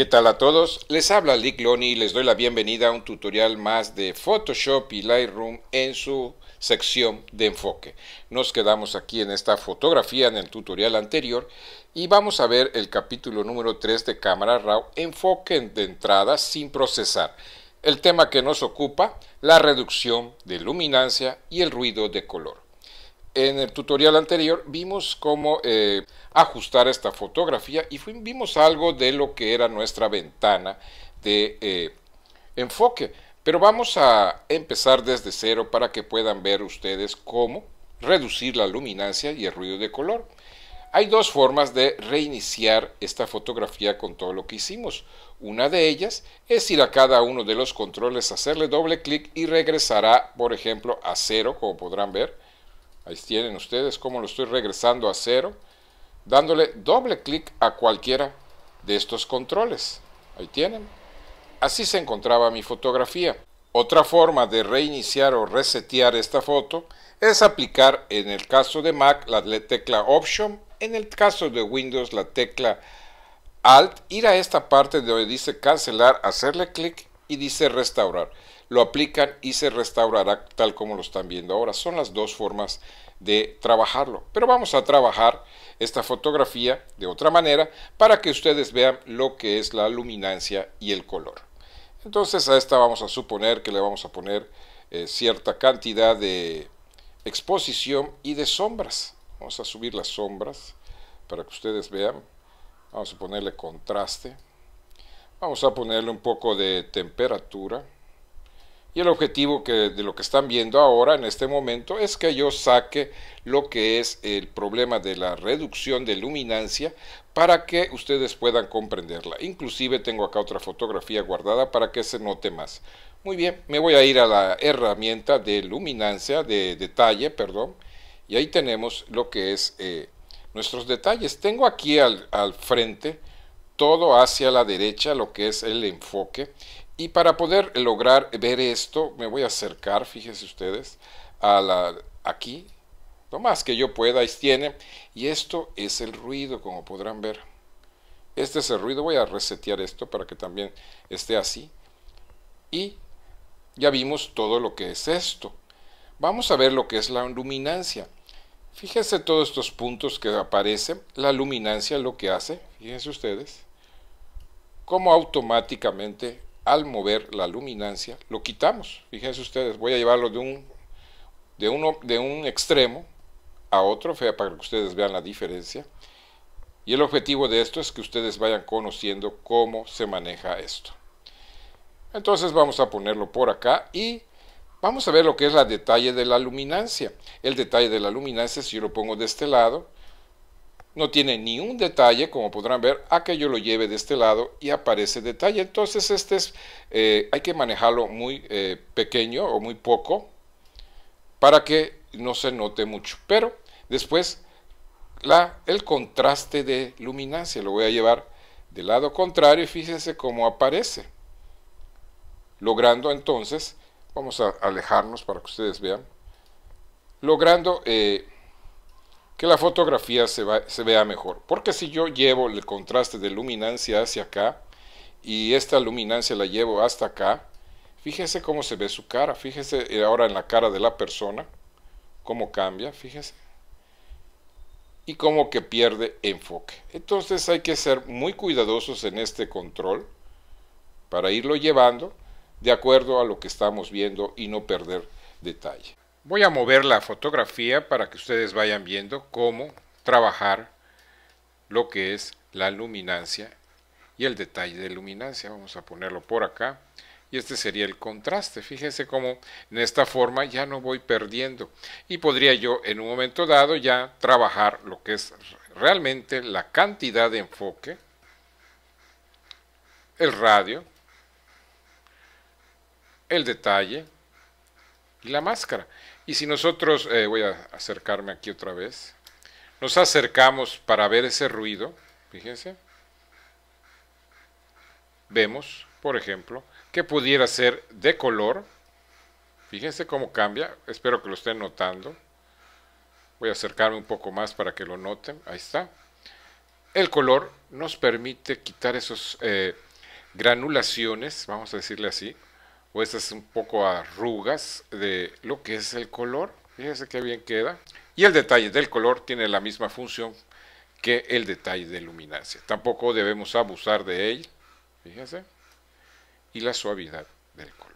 ¿Qué tal a todos? Les habla Lick Loni y les doy la bienvenida a un tutorial más de Photoshop y Lightroom en su sección de enfoque. Nos quedamos aquí en esta fotografía en el tutorial anterior y vamos a ver el capítulo número 3 de Cámara RAW, enfoque de entrada sin procesar. El tema que nos ocupa, la reducción de luminancia y el ruido de color. En el tutorial anterior vimos cómo eh, ajustar esta fotografía y vimos algo de lo que era nuestra ventana de eh, enfoque. Pero vamos a empezar desde cero para que puedan ver ustedes cómo reducir la luminancia y el ruido de color. Hay dos formas de reiniciar esta fotografía con todo lo que hicimos. Una de ellas es ir a cada uno de los controles, hacerle doble clic y regresará, por ejemplo, a cero, como podrán ver Ahí tienen ustedes cómo lo estoy regresando a cero, dándole doble clic a cualquiera de estos controles. Ahí tienen. Así se encontraba mi fotografía. Otra forma de reiniciar o resetear esta foto es aplicar en el caso de Mac la tecla Option, en el caso de Windows la tecla Alt, ir a esta parte donde dice cancelar, hacerle clic y dice restaurar lo aplican y se restaurará tal como lo están viendo ahora. Son las dos formas de trabajarlo. Pero vamos a trabajar esta fotografía de otra manera para que ustedes vean lo que es la luminancia y el color. Entonces a esta vamos a suponer que le vamos a poner eh, cierta cantidad de exposición y de sombras. Vamos a subir las sombras para que ustedes vean. Vamos a ponerle contraste. Vamos a ponerle un poco de temperatura. Y el objetivo que, de lo que están viendo ahora en este momento es que yo saque lo que es el problema de la reducción de luminancia para que ustedes puedan comprenderla. Inclusive tengo acá otra fotografía guardada para que se note más. Muy bien, me voy a ir a la herramienta de luminancia, de detalle, perdón, y ahí tenemos lo que es eh, nuestros detalles. Tengo aquí al frente todo hacia la derecha lo que es el enfoque y para poder lograr ver esto, me voy a acercar, fíjense ustedes, a la, aquí, lo más que yo pueda, tiene. Y esto es el ruido, como podrán ver. Este es el ruido, voy a resetear esto para que también esté así. Y ya vimos todo lo que es esto. Vamos a ver lo que es la luminancia. Fíjense todos estos puntos que aparecen. La luminancia lo que hace, fíjense ustedes, como automáticamente al mover la luminancia lo quitamos. Fíjense ustedes, voy a llevarlo de un, de uno, de un extremo a otro, para que ustedes vean la diferencia. Y el objetivo de esto es que ustedes vayan conociendo cómo se maneja esto. Entonces vamos a ponerlo por acá y vamos a ver lo que es la detalle de la luminancia. El detalle de la luminancia, si yo lo pongo de este lado, no tiene ni un detalle, como podrán ver, a que yo lo lleve de este lado y aparece detalle. Entonces este es, eh, hay que manejarlo muy eh, pequeño o muy poco para que no se note mucho. Pero después la, el contraste de luminancia lo voy a llevar del lado contrario y fíjense cómo aparece. Logrando entonces, vamos a alejarnos para que ustedes vean, logrando eh, que la fotografía se, vea mejor. Porque si yo llevo el contraste de luminancia hacia acá y esta luminancia la llevo hasta acá, fíjese cómo se ve su cara, fíjese eh, ahora en la cara de la persona, cómo cambia, fíjese. Y como que pierde enfoque. Entonces hay que ser muy cuidadosos en este control para irlo llevando de acuerdo a lo que estamos viendo y no perder detalle. Voy a mover la fotografía para que ustedes vayan viendo cómo trabajar lo que es la luminancia y el detalle de luminancia. Vamos a ponerlo por acá. Y este sería el contraste. fíjese cómo en esta forma ya no voy perdiendo. Y podría yo en un momento dado ya trabajar lo que es realmente la cantidad de enfoque, el radio, el detalle y la máscara. Y si nosotros, eh, voy a acercarme aquí otra vez, nos acercamos para ver ese ruido, fíjense, vemos, por ejemplo, que pudiera ser de color, fíjense cómo cambia, espero que lo estén notando, voy a acercarme un poco más para que lo noten, ahí está. El color nos permite quitar esos eh, granulaciones, vamos a decirle así, o estas un poco arrugas de lo que es el color. Fíjense qué bien queda. Y el detalle del color tiene la misma función que el detalle de luminancia. Tampoco debemos abusar de él. Fíjense. Y la suavidad del color.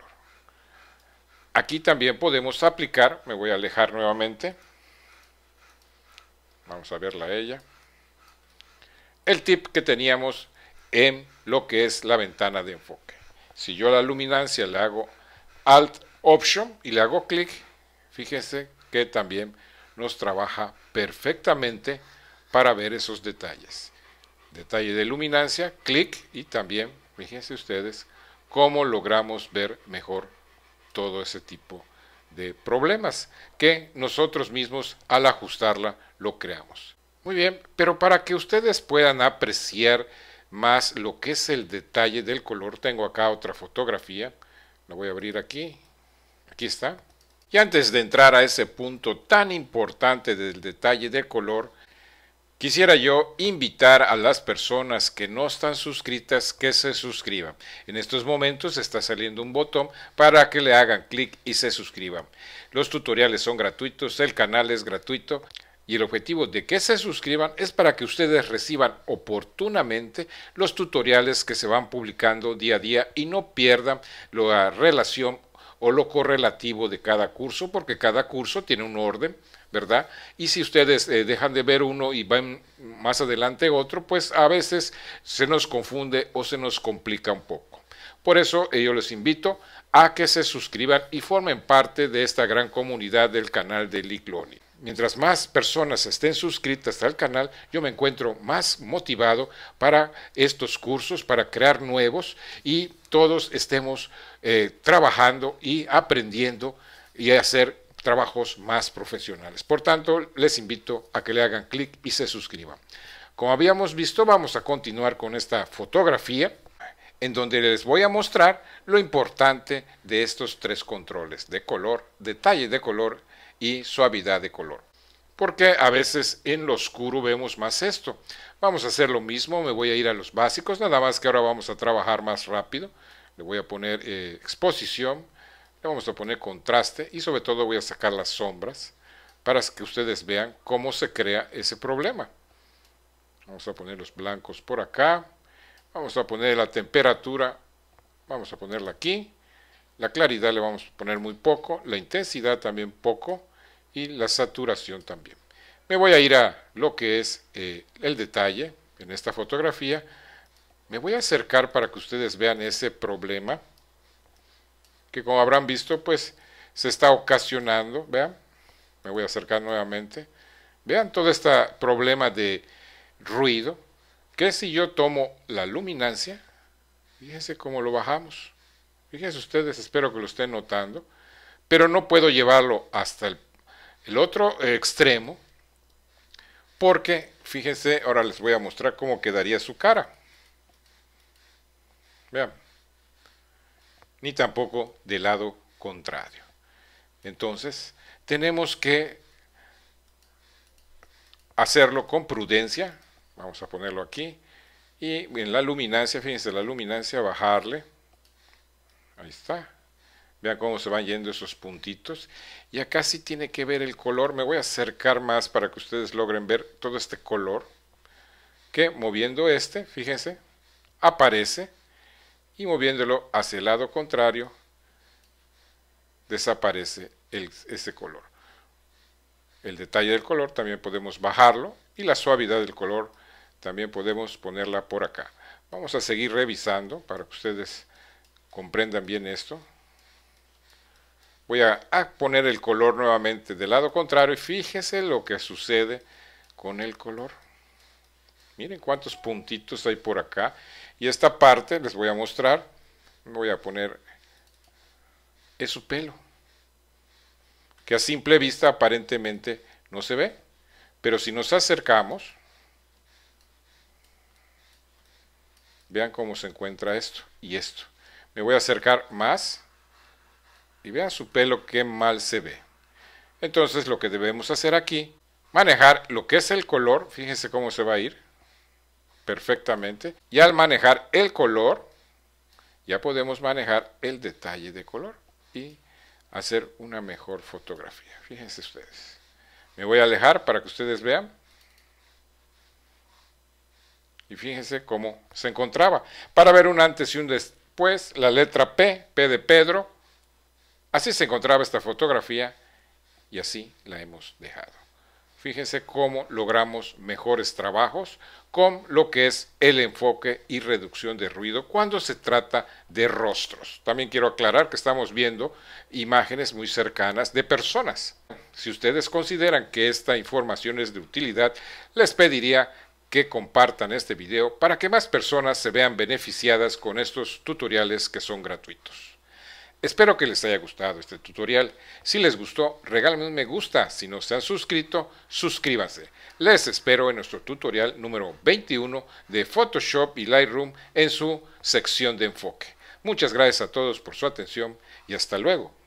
Aquí también podemos aplicar, me voy a alejar nuevamente. Vamos a verla ella. El tip que teníamos en lo que es la ventana de enfoque si yo la luminancia le hago Alt Option y le hago clic, fíjense que también nos trabaja perfectamente para ver esos detalles. Detalle de luminancia, clic y también, fíjense ustedes, cómo logramos ver mejor todo ese tipo de problemas que nosotros mismos al ajustarla lo creamos. Muy bien, pero para que ustedes puedan apreciar más lo que es el detalle del color. Tengo acá otra fotografía, la voy a abrir aquí, aquí está. Y antes de entrar a ese punto tan importante del detalle del color, Quisiera yo invitar a las personas que no están suscritas que se suscriban. En estos momentos está saliendo un botón para que le hagan clic y se suscriban. Los tutoriales son gratuitos, el canal es gratuito y el objetivo de que se suscriban es para que ustedes reciban oportunamente los tutoriales que se van publicando día a día y no pierdan la relación o lo correlativo de cada curso, porque cada curso tiene un orden, ¿verdad? Y si ustedes eh, dejan de ver uno y van más adelante otro, pues a veces se nos confunde o se nos complica un poco. Por eso eh, yo les invito a que se suscriban y formen parte de esta gran comunidad del canal de Licloni mientras más personas estén suscritas al canal, yo me encuentro más motivado para estos cursos, para crear nuevos y todos estemos eh, trabajando y aprendiendo y hacer trabajos más profesionales. Por tanto, les invito a que le hagan clic y se suscriban. Como habíamos visto, vamos a continuar con esta fotografía en donde les voy a mostrar lo importante de estos tres controles de color, detalle de color y suavidad de color. Porque a veces en lo oscuro vemos más esto. Vamos a hacer lo mismo, me voy a ir a los básicos, nada más que ahora vamos a trabajar más rápido. Le voy a poner eh, exposición, le vamos a poner contraste y sobre todo voy a sacar las sombras para que ustedes vean cómo se crea ese problema. Vamos a poner los blancos por acá. Vamos a poner la temperatura. Vamos a ponerla aquí. La claridad le vamos a poner muy poco, la intensidad también poco y la saturación también. Me voy a ir a lo que es eh, el detalle en esta fotografía. Me voy a acercar para que ustedes vean ese problema que como habrán visto pues se está ocasionando, vean, me voy a acercar nuevamente, vean todo este problema de ruido, que si yo tomo la luminancia, fíjense cómo lo bajamos, Fíjense ustedes, espero que lo estén notando, pero no puedo llevarlo hasta el, otro eh, extremo, porque fíjense, ahora les voy a mostrar cómo quedaría su cara. Vean, ni tampoco del lado contrario. Entonces, tenemos que hacerlo con prudencia, vamos a ponerlo aquí, y en la luminancia, fíjense, la luminancia bajarle, Ahí está. Vean cómo se van yendo esos puntitos. Y acá sí tiene que ver el color. Me voy a acercar más para que ustedes logren ver todo este color. Que moviendo este, fíjense, aparece. Y moviéndolo hacia el lado contrario, desaparece ese color. El detalle del color también podemos bajarlo. Y la suavidad del color también podemos ponerla por acá. Vamos a seguir revisando para que ustedes comprendan bien esto. Voy a, poner el color nuevamente del lado contrario y fíjese lo que sucede con el color. Miren cuántos puntitos hay por acá. Y esta parte les voy a mostrar. Voy a poner... Es su pelo. Que a simple vista aparentemente no se ve. Pero si nos acercamos... Vean cómo se encuentra esto y esto. Me voy a acercar más y vean su pelo qué mal se ve. Entonces lo que debemos hacer aquí, manejar lo que es el color, fíjense cómo se va a ir perfectamente. Y al manejar el color, ya podemos manejar el detalle de color y hacer una mejor fotografía. Fíjense ustedes. Me voy a alejar para que ustedes vean. Y fíjense cómo se encontraba. Para ver un antes y un después pues la letra P, P de Pedro, así se encontraba esta fotografía y así la hemos dejado. Fíjense cómo logramos mejores trabajos con lo que es el enfoque y reducción de ruido cuando se trata de rostros. También quiero aclarar que estamos viendo imágenes muy cercanas de personas. Si ustedes consideran que esta información es de utilidad, les pediría que compartan este video para que más personas se vean beneficiadas con estos tutoriales que son gratuitos. Espero que les haya gustado este tutorial. Si les gustó, regálenme un me gusta. Si no se han suscrito, suscríbanse. Les espero en nuestro tutorial número 21 de Photoshop y Lightroom en su sección de enfoque. Muchas gracias a todos por su atención y hasta luego.